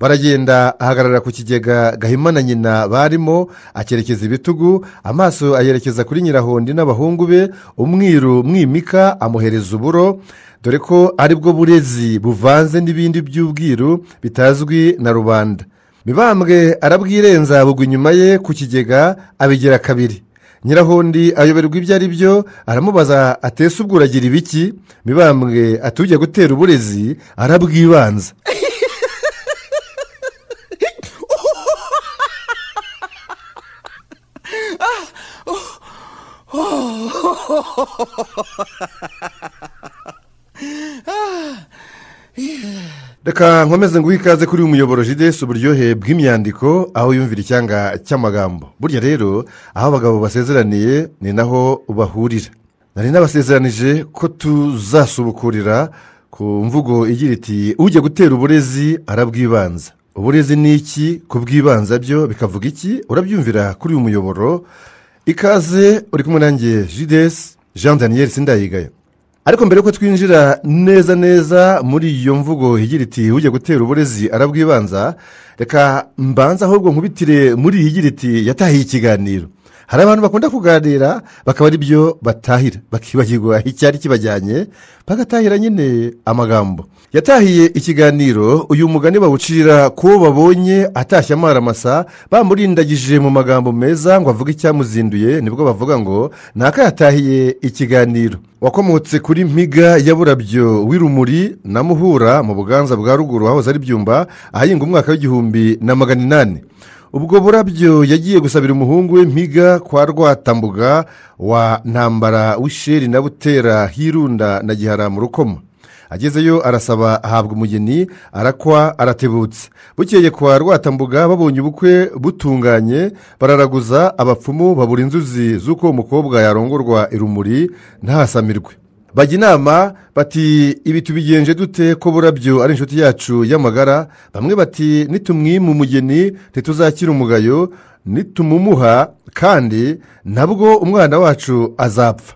baragenda ahagarara ku kigega gahima na nyina barimo akerekeza ibitugu amaso ayerekeza kuri nyirahondi n'abahungu be umwiru mwimika amuhereza uburo dore ko aribwo burezi buvanze n'ibindi by'ubwiru bitazwi na rubanda mibambwe arabwirenza bugwa inyuma ye ku kigega abigira kabiri nyirahondi ayoberwa ibyo ari byo aramubaza atese ubwo uragira ibiki mibambwe atujya gutera uburezi arabwibanza reka nkomeze ngo ikaze kuri uyu muyoboro jidesi uburyohe bw'imyandiko aho yumvira icyanga cy'amagambo burya rero aho abagabo basezeraniye ni naho bahurira nari n'abasezeranije ko tuzasubukurira ku mvugo igira iti ujya gutera uburezi arabwibanza uburezi ni iki ku bwibanza byo bikavuga iki urabyumvira kuri uyu muyoboro ikaze uri kumwe nanjye jidesi jean daniel sindayigayo ariko mbere yuko twinjira neza neza muri iyo mvugo igira iti ujya gutera uburezi arabwibanza reka mbanza ahubwo nkubitire muri iyi igira iti yatahiye ikiganiro hari abantu bakunda kuganira bakaba ari byo batahira bakibagirwa icyari kibajyanye bagatahira nyine amagambo yatahiye ikiganiro uyu mugani bawucira ko babonye atashye amaramasa bamurindagije mu magambo meza ngo avuge icyamuzinduye nibwo bavuga ngo yatahiye ikiganiro wakomotse kuri mpiga ya burabyo w'irumuri na muhura mu buganza bwa ruguru hahoze ari byumba ahahinga umwaka w'igihumbi na magana inani ubwo burabyo yagiye gusabira umuhungu we mpiga kwa rwatambuga wa ntambara w'isheri na butera hirunda na gihara mu rukoma agezeyo arasaba ahabwa umugeni arakwa aratebutse bukeye kwa rwatambuga babonye ubukwe butunganye bararaguza abapfumu babura inzuzi z'uko umukobwa yarongorwa irumuri ntasamirwe bajya inama bati ibi tubigenje dute ko burabyo ari inshuti yacu y'amagara bamwe bati nitumwima umugeni ntituzakira umugayo nitumumuha kandi nabwo umwana wacu azapfa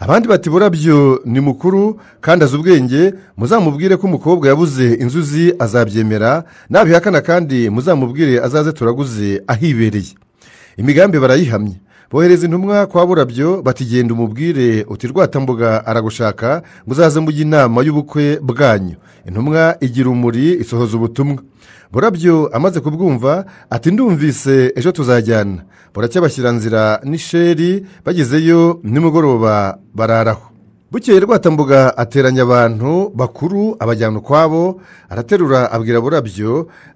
abandi bati burabyo ni mukuru kandi azi ubwenge muzamubwire ko umukobwa yabuze inzuzi azabyemera nabihakana kandi muzamubwire azaze turaguze ahibereye imigambi barayihamye bohereza intumwa kwa burabyo batigenda umubwire uti aragushaka ngo uzaze mujye inama y'ubukwe bwanyu intumwa igira umuri isohoza ubutumwa burabyo amaze kubwumva ati ndumvise ejo tuzajyana buracyabashyira nzira n'isheri bagezeyo nimugoroba bararaho bukeye rwatambuga ateranya abantu bakuru abajyana ukwabo araterura abwira burabyo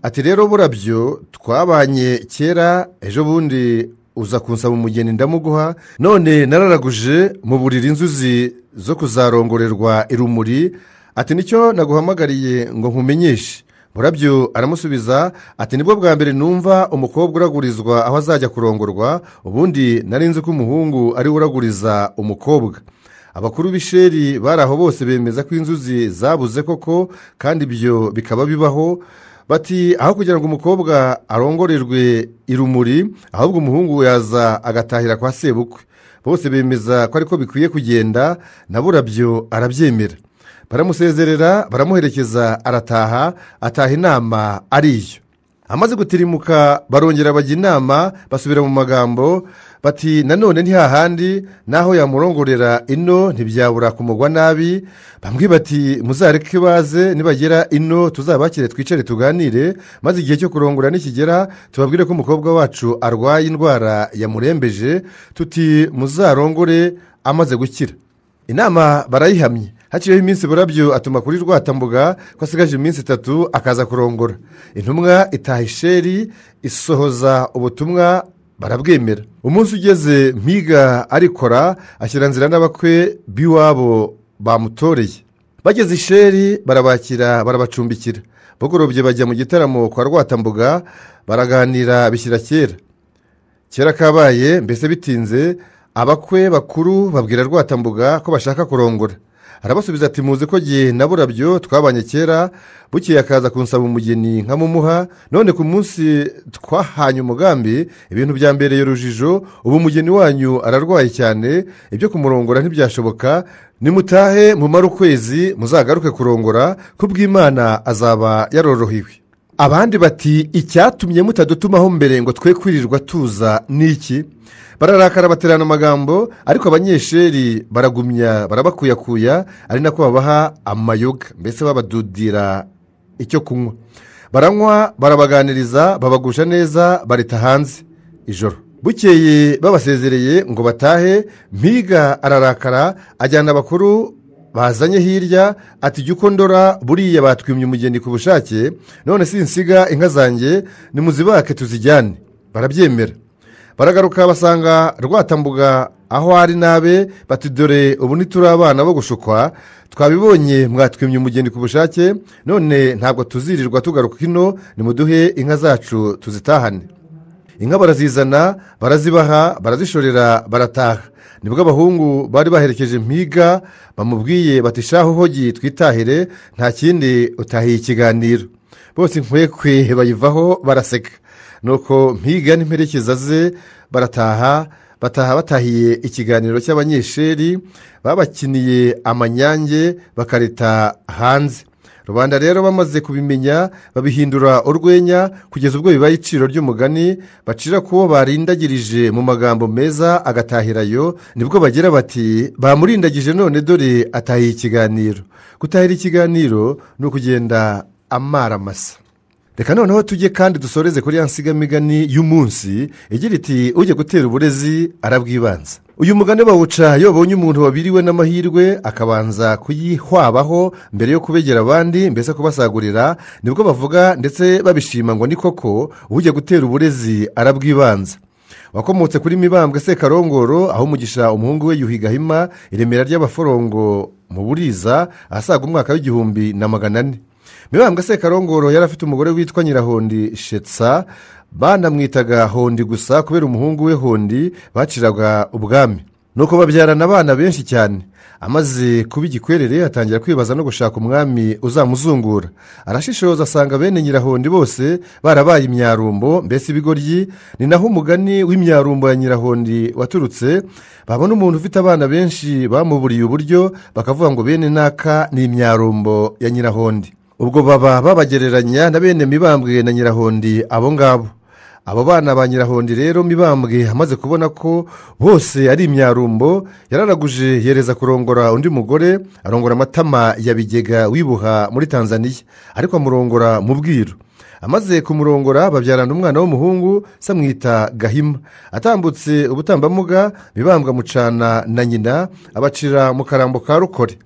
ati rero burabyo twabanye kera ejo bundi uza kunsaba umugeni ndamuguha none nararaguje mu buriri inzuzi zo kuzarongorerwa irumuri ati nicyo naguhamagariye ngo nkumenyeshe murabyo aramusubiza ati nibwo bwa mbere numva umukobwa uragurizwa aho azajya kurongorwa ubundi nari nzi ko umuhungu ariwe uraguriza umukobwa abakuru b'isheri bari aho bose bemeza ko inzuzi zabuze koko kandi ibyo bikaba bibaho bati aho kugira ngo umukobwa arongorerwe irumuri ahubwo umuhungu yaza agatahira kwa sebukwe bose bemeza ko ariko bikwiye kugenda naburabyo burabyo arabyemera baramusezerera baramuherekeza arataha ataha inama ari ariyo amaze gutirimuka barongera bajya inama basubira mu magambo bati nanone ntihahandi naho yamurongorera ino ntibyabura kumugwa nabi bamwe bati muzareke baze nibagera ino tuzabakire twicare tuganire maze igihe cyo kurongora nikigera tubabwire ko umukobwa wacu arwaye indwara yamurembeje tuti muzarongore amaze gukira inama barayihamye hakiriho iminsi burabyo atuma kuri rwatambuga ko asigaje iminsi itatu akaza kurongora intumwa itaha isheri isohoza ubutumwa barabwemera umunsi ugeze mpiga arikora ashyira nzira n'abakwe b'iwabo bamutoreye bageze isheri barabakira barabacumbikira bagorobye bajya mu gitaramo kwa rwatambuga baraganira bishyira kera kera kabaye mbese bitinze abakwe bakuru babwira rwatambuga ko bashaka kurongora arabasubiza ati muzi ko igihe na twabanye kera bukeye akaza kunsaba umugeni nkamumuha none ku munsi twahanye umugambi ibintu bya byambereye urujijo ubu umugeni wanyu ararwaye cyane ibyo kumurongora ntibyashoboka nimutahe mumara ukwezi muzagaruke kurongora ku bw'imana azaba yarorohewe abandi bati icyatumye mutadutumaho mbere ngo twe kwirirwa tuza n'iki bararakara baterana amagambo ariko abanyeshuri baragumya barabakuyakuya ari nako babaha amayoga mbese babadudira icyo kunywa baranywa barabaganiriza babagusha neza barita hanze ijoro bukeye babasezereye ngo batahe mpiga ararakara ajyana abakuru bazanye hirya ati jya ukondora buriya batwimye umugeni ku bushake none sinsiga inka zanjye nimuzibake tuzijyane barabyemera baragaruka basanga rwatambuga aho ari nabe bati dore ubu ntituri abana bo gushukwa twabibonye mwatwimye umugeni ku bushake none ntabwo tuzirirwa tugaruka ino nimuduhe inka zacu tuzitahane inka barazizana barazibaha barazishorera barataha nibwo abahungu bari baherekeje mpiga bamubwiye batishaho hogi twitahire nta kindi utahiye ikiganiro bose nkwekwe bayivaho baraseka nuko mpiga n'imperekeza ze barataha bataha batahiye ikiganiro cy'abanyeshuri babakiniye amanyange bakarita hanze rubanda rero bamaze kubimenya babihindura urwenya kugeza ubwo bibaye iciro ry'umugani bacira kuwo barindagirije mu magambo meza agatahirayo nibwo bagira bati bamurindagije none dore atahiye ikiganiro gutahira ikiganiro ni ukugenda amaramasa reka noneho tujye kandi dusoreze kuri ya nsigamigani y'umunsi igira iti ujye gutera uburezi arabwibanza uyu mugani bawuca iyo babonye umuntu wabiriwe n'amahirwe akabanza kuyihwabaho mbere yo kubegera abandi mbese kubasagurira nibwo bavuga ndetse babishima ngo ni koko ujya gutera uburezi arabwibanza wakomotse kuri mibambwe sekarongoro aho umugisha umuhungu we yuhigahima iremera ry'abaforongo mu buriza asaga umwaka w'igihumbi na magana ane mibambwe sekarongoro yari afite umugore witwa nyirahondi shetsa banamwitaga hondi gusa kubera umuhungu we hondi baciraga ubwami nuko babyarana abana benshi cyane amaze kuba igikwerere atangira kwibaza no gushaka umwami uzamuzungura arashishoza asanga bene nyirahondi bose barabaye imyarumbo mbese ibigoryi ni naho umugani w'imyarumbo ya nyirahondi waturutse babona umuntu ufite abana benshi bamuburiye uburyo bakavuga ngo bene naka ni imyarumbo ya nyirahondi ubwo baba babagereranya na bene mibambwe na nyirahondi abo ngabo abo bana ba nyirahondi rero mibambwe amaze kubona ko bose ari imyarumbo yararaguje yereza kurongora undi mugore arongora amatama ya bigega wibuha muri tanzania ariko amurongora mu bwiru amaze kumurongora babyarana umwana w'umuhungu samwita gahima atambutse ubutambamuga mibambwe amucana na nyina abacira mu karambo ka rukore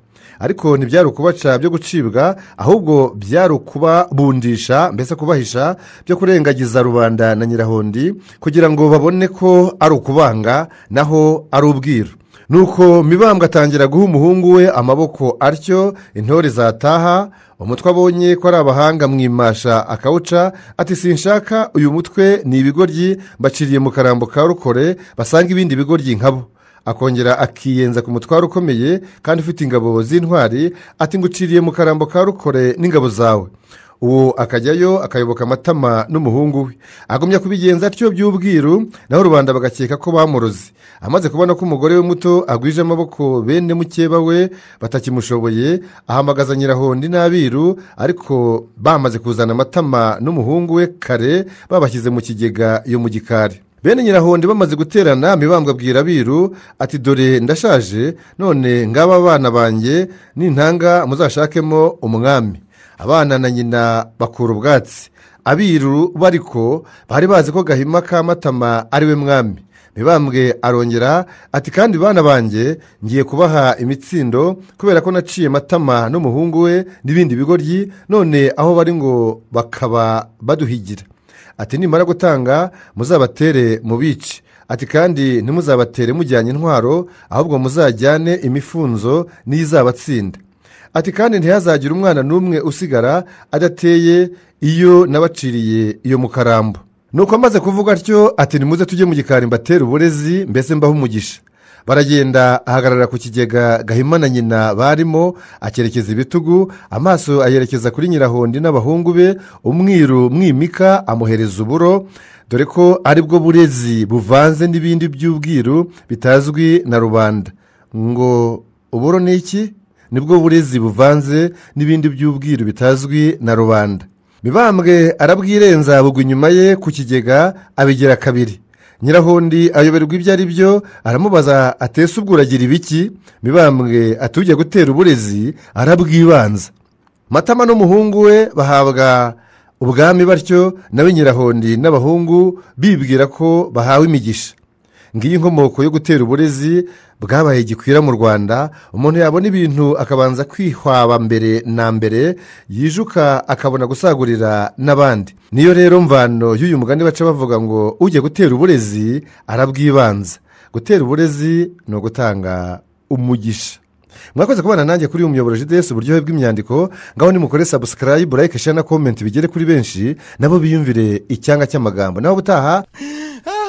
ariko ntibyari ukubaca byo gucibwa ahubwo byari ukubabundisha mbese kubahisha byo kurengagiza rubanda na nyirahondi kugira ngo babone ko ari ukubanga naho ari ubwiru nuko mibambwe atangira guha umuhungu we amaboko atyo intore zataha umutwe abonye ko ari abahanga mwimasha akawuca ati sinshaka uyu mutwe ni ibigoryi mbaciriye mu karambo ka rukore basanga ibindi bigoryi nkabo akongera akiyenza ku mutwaro ukomeye kandi ufite ingabo z'intwari ati nguciriye mu karambo ka rukore n'ingabo zawe uwo akajyayo akayoboka amatama n'umuhungu we agumya kubigenza atyo by'ubwiru naho rubanda bagakeka ko bamuroze amaze kubona ko umugore we muto agwije amaboko bene mukeba we batakimushoboye ahamagaza nyirahondi n'abiru ariko bamaze kuzana amatama n'umuhungu we kare babashyize mu kigega yo mu gikari bene nyirahonde bamaze guterana mibambwa abwira abiru ati dore ndashaje none ngaba abana banjye nintanga muzashakemo umwami abana na nyina bakura ubwatsi abiru bariko bari bazi ko gahima ka matama ariwe mwami mibambwe arongera ati kandi bana banjye ngiye kubaha imitsindo kubera ko naciye matama n'umuhungu we n'ibindi bigoryi none aho bari ngo bakaba baduhigira ati nimara gutanga muzabatere mu mubice ati kandi ntimuzabatere mujyanye intwaro ahubwo muzajyane imifunzo n’izabatsinda. ati kandi ntihazagire umwana n'umwe usigara adateye iyo nabaciriye iyo mukarambo nuko amaze kuvuga atyo ati nimuze tujye mu gikari mbatera uburezi mbese mbaho umugisha baragenda ahagarara ku kigega gahima na nyina barimo akerekeza ibitugu amaso ayerekeza kuri nyirahondi n'abahungu be umwiru mwimika amuhereza uburo dore ko aribwo burezi buvanze n'ibindi by'ubwiru bitazwi na rubanda ngo uburo ni iki nibwo burezi buvanze n'ibindi by'ubwiru bitazwi na rubanda mibambwe arabwirenza bugwa inyuma ye ku kigega abigira kabiri nyirahondi ayoberwa ibyo ari byo aramubaza atese ubwo ibiki mibambwe atujya gutera uburezi arabwibanza matama n'umuhungu we bahabwa ubwami batyo nawe nyirahondi n'abahungu bibwira ko bahawe imigisha ngiyi inkomoko yo gutera uburezi bwabaye gikwira mu rwanda umuntu yabona ibintu akabanza kwihwaba mbere na mbere yijuka akabona gusagurira n'abandi niyo rero mvano y'uyu mugani baca bavuga ngo ujye gutera uburezi arabwibanza gutera uburezi ni ugutanga umugisha mwakoze kubana nanjye kuri uyu muyoboro jidesi uburyohe bw'imyandiko ngaho nimukore sabusikarayibu layike share na komenti bigere kuri benshi nabo biyumvire icyanga cy'amagambo naho ubutaha ah!